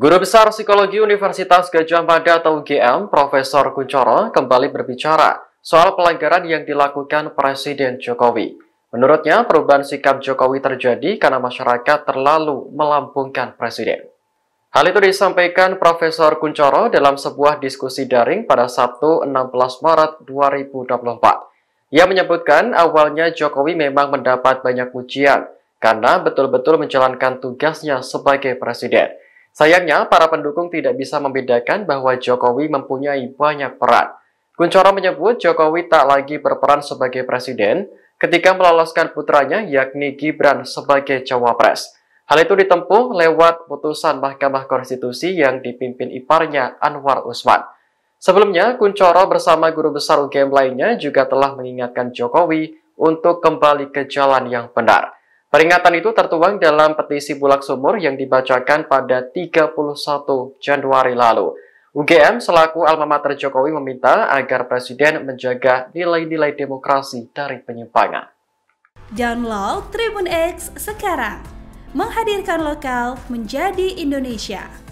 Guru Besar Psikologi Universitas Gajah Mada atau UGM, Profesor Kuncoro, kembali berbicara soal pelanggaran yang dilakukan Presiden Jokowi. Menurutnya, perubahan sikap Jokowi terjadi karena masyarakat terlalu melampungkan Presiden. Hal itu disampaikan Profesor Kuncoro dalam sebuah diskusi daring pada Sabtu 16 Maret 2024. Ia menyebutkan awalnya Jokowi memang mendapat banyak pujian karena betul-betul menjalankan tugasnya sebagai Presiden. Sayangnya, para pendukung tidak bisa membedakan bahwa Jokowi mempunyai banyak peran. Kuncoro menyebut Jokowi tak lagi berperan sebagai presiden ketika meloloskan putranya yakni Gibran sebagai cawapres. Hal itu ditempuh lewat putusan Mahkamah Konstitusi yang dipimpin iparnya Anwar Usman. Sebelumnya, Kuncoro bersama guru besar UGM lainnya juga telah mengingatkan Jokowi untuk kembali ke jalan yang benar. Peringatan itu tertuang dalam petisi Bulak Sumur yang dibacakan pada 31 Januari lalu. UGM selaku almamater Jokowi meminta agar Presiden menjaga nilai-nilai demokrasi dari penyimpangan. Download Tribun X sekarang, menghadirkan lokal menjadi Indonesia.